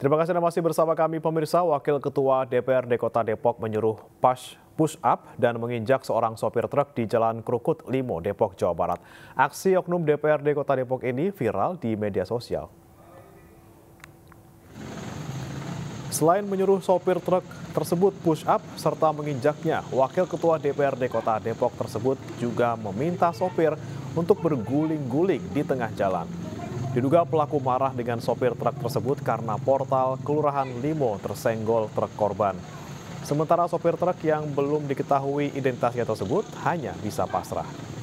Terima kasih Anda masih bersama kami pemirsa. Wakil Ketua DPRD Kota Depok menyuruh PAS push up dan menginjak seorang sopir truk di Jalan Krukut Limo, Depok, Jawa Barat. Aksi oknum DPRD Kota Depok ini viral di media sosial. Selain menyuruh sopir truk tersebut push up serta menginjaknya, Wakil Ketua DPRD Kota Depok tersebut juga meminta sopir untuk berguling-guling di tengah jalan. Diduga pelaku marah dengan sopir truk tersebut karena portal Kelurahan Limo tersenggol truk korban. Sementara sopir truk yang belum diketahui identitasnya tersebut hanya bisa pasrah.